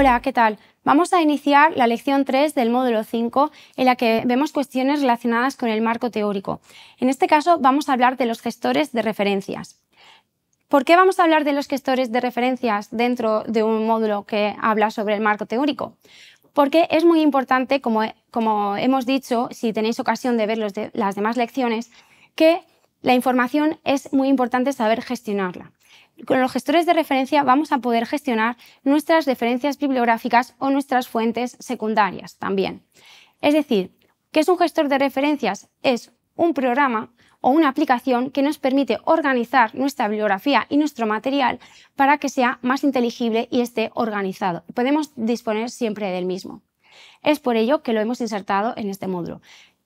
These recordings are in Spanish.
Hola, ¿qué tal? Vamos a iniciar la lección 3 del módulo 5, en la que vemos cuestiones relacionadas con el marco teórico. En este caso, vamos a hablar de los gestores de referencias. ¿Por qué vamos a hablar de los gestores de referencias dentro de un módulo que habla sobre el marco teórico? Porque es muy importante, como, hemos dicho, si tenéis ocasión de ver las demás lecciones, que la información es muy importante saber gestionarla con los gestores de referencia vamos a poder gestionar nuestras referencias bibliográficas o nuestras fuentes secundarias también. Es decir, ¿qué es un gestor de referencias? Es un programa o una aplicación que nos permite organizar nuestra bibliografía y nuestro material para que sea más inteligible y esté organizado. Podemos disponer siempre del mismo. Es por ello que lo hemos insertado en este módulo.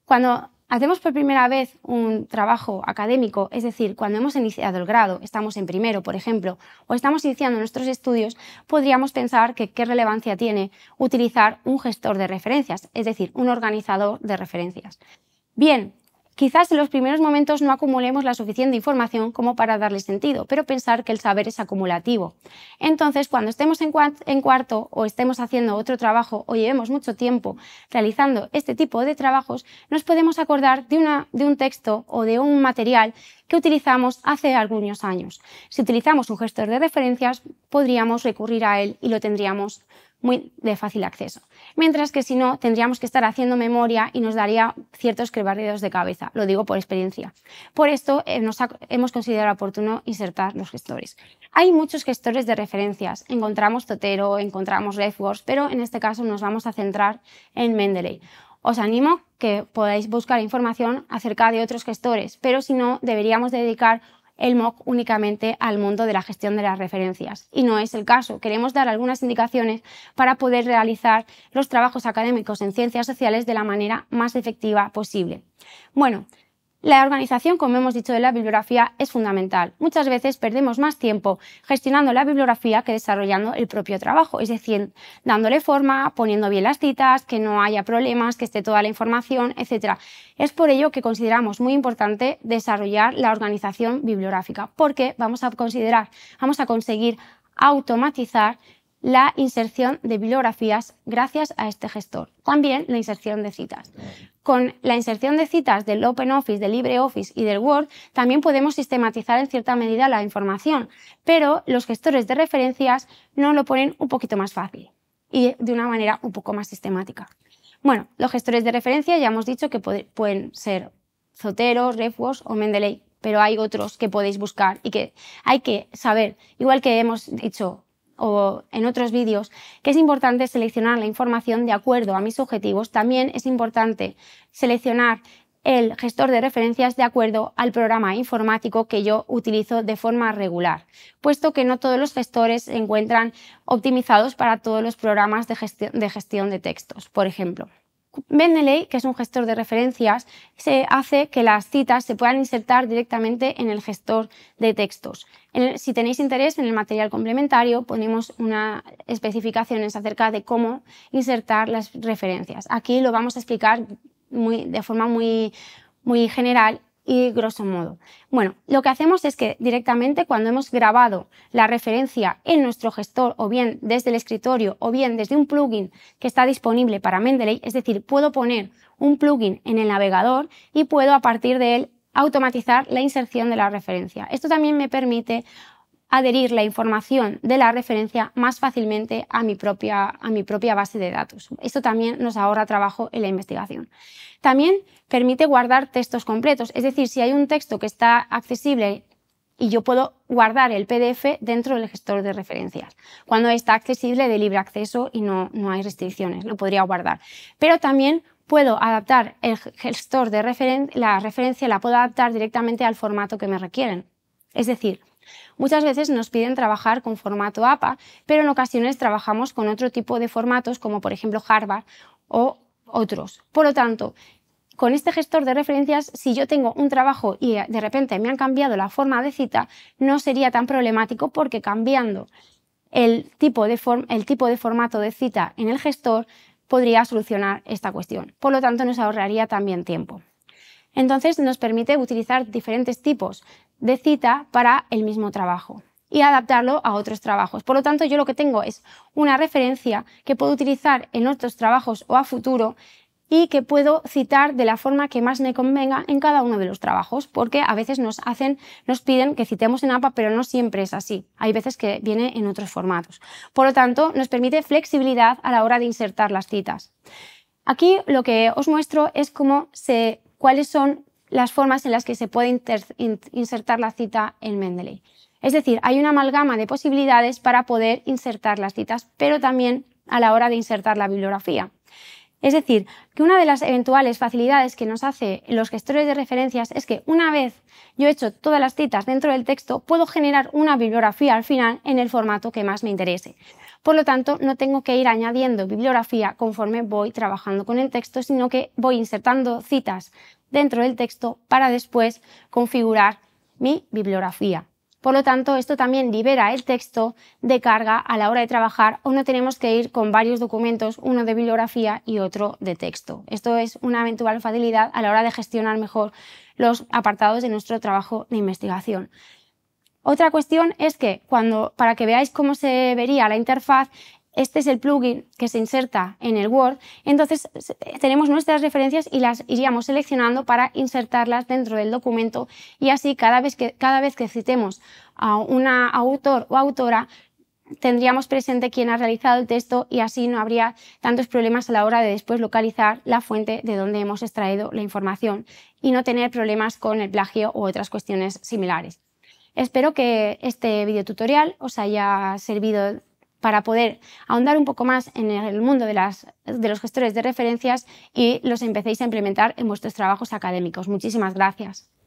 Cuando Hacemos por primera vez un trabajo académico, es decir, cuando hemos iniciado el grado, estamos en primero, por ejemplo, o estamos iniciando nuestros estudios, podríamos pensar que qué relevancia tiene utilizar un gestor de referencias, es decir, un organizador de referencias. Bien, Quizás en los primeros momentos no acumulemos la suficiente información como para darle sentido, pero pensar que el saber es acumulativo. Entonces, cuando estemos en, cuarto o estemos haciendo otro trabajo o llevemos mucho tiempo realizando este tipo de trabajos, nos podemos acordar de, de un texto o de un material que utilizamos hace algunos años. Si utilizamos un gestor de referencias, podríamos recurrir a él y lo tendríamos muy de fácil acceso. Mientras que si no, tendríamos que estar haciendo memoria y nos daría ciertos quebraderos de cabeza, lo digo por experiencia. Por esto eh, hemos considerado oportuno insertar los gestores. Hay muchos gestores de referencias, encontramos Totero, encontramos RefWorks, pero en este caso nos vamos a centrar en Mendeley. Os animo que podáis buscar información acerca de otros gestores, pero si no, deberíamos dedicar el MOOC únicamente al mundo de la gestión de las referencias. Y no es el caso. Queremos dar algunas indicaciones para poder realizar los trabajos académicos en ciencias sociales de la manera más efectiva posible. Bueno, la organización, como hemos dicho, de la bibliografía es fundamental. Muchas veces perdemos más tiempo gestionando la bibliografía que desarrollando el propio trabajo, es decir, dándole forma, poniendo bien las citas, que no haya problemas, que esté toda la información, etc. Es por ello que consideramos muy importante desarrollar la organización bibliográfica, porque vamos a considerar, vamos a conseguir automatizar la inserción de bibliografías gracias a este gestor. También la inserción de citas con la inserción de citas del Open Office, del LibreOffice y del Word, también podemos sistematizar en cierta medida la información, pero los gestores de referencias nos lo ponen un poquito más fácil y de una manera un poco más sistemática. Bueno, los gestores de referencia ya hemos dicho que pueden ser Zotero, Refworks o Mendeley, pero hay otros que podéis buscar y que hay que saber, igual que hemos dicho o en otros vídeos que es importante seleccionar la información de acuerdo a mis objetivos, también es importante seleccionar el gestor de referencias de acuerdo al programa informático que yo utilizo de forma regular, puesto que no todos los gestores se encuentran optimizados para todos los programas de, de gestión de textos, por ejemplo. Mendeley, que es un gestor de referencias, se hace que las citas se puedan insertar directamente en el gestor de textos. si tenéis interés en el material complementario, ponemos unas especificaciones acerca de cómo insertar las referencias. Aquí lo vamos a explicar de forma muy, muy general y grosso modo. Bueno, lo que hacemos es que directamente cuando hemos grabado la referencia en nuestro gestor o bien desde el escritorio o bien desde un plugin que está disponible para Mendeley, es decir, puedo poner un plugin en el navegador y puedo a partir de él automatizar la inserción de la referencia. Esto también me permite adherir la información de la referencia más fácilmente a mi propia, a mi propia base de datos. Esto también nos ahorra trabajo en la investigación. También permite guardar textos completos, es decir, si hay un texto que está accesible y yo puedo guardar el PDF dentro del gestor de referencias. Cuando está accesible de libre acceso y no, hay restricciones, lo podría guardar. Pero también puedo adaptar el gestor de referencia, la referencia, la puedo adaptar directamente al formato que me requieren. Es decir, Muchas veces nos piden trabajar con formato APA, pero en ocasiones trabajamos con otro tipo de formatos como por ejemplo Harvard o otros. Por lo tanto, con este gestor de referencias, si yo tengo un trabajo y de repente me han cambiado la forma de cita, no sería tan problemático porque cambiando el tipo de, el tipo de formato de cita en el gestor podría solucionar esta cuestión. Por lo tanto, nos ahorraría también tiempo. Entonces nos permite utilizar diferentes tipos de cita para el mismo trabajo y adaptarlo a otros trabajos. Por lo tanto, yo lo que tengo es una referencia que puedo utilizar en otros trabajos o a futuro y que puedo citar de la forma que más me convenga en cada uno de los trabajos, porque a veces nos hacen, nos piden que citemos en APA, pero no siempre es así. Hay veces que viene en otros formatos. Por lo tanto, nos permite flexibilidad a la hora de insertar las citas. Aquí lo que os muestro es cómo se, cuáles son las formas en las que se puede insertar la cita en Mendeley. Es decir, hay una amalgama de posibilidades para poder insertar las citas, pero también a la hora de insertar la bibliografía. Es decir, que una de las eventuales facilidades que nos hace los gestores de referencias es que una vez yo he hecho todas las citas dentro del texto, puedo generar una bibliografía al final en el formato que más me interese. Por lo tanto, no tengo que ir añadiendo bibliografía conforme voy trabajando con el texto, sino que voy insertando citas dentro del texto para después configurar mi bibliografía. Por lo tanto, esto también libera el texto de carga a la hora de trabajar o no tenemos que ir con varios documentos, uno de bibliografía y otro de texto. Esto es una eventual facilidad a la hora de gestionar mejor los apartados de nuestro trabajo de investigación. Otra cuestión es que cuando, para que veáis cómo se vería la interfaz, este es el plugin que se inserta en el Word, entonces tenemos nuestras referencias y las iríamos seleccionando para insertarlas dentro del documento y así cada vez que, cada vez que citemos a un autor o autora tendríamos presente quién ha realizado el texto y así no habría tantos problemas a la hora de después localizar la fuente de donde hemos extraído la información y no tener problemas con el plagio u otras cuestiones similares. Espero que este videotutorial os haya servido para poder ahondar un poco más en el mundo de, los gestores de referencias y los empecéis a implementar en vuestros trabajos académicos. Muchísimas gracias.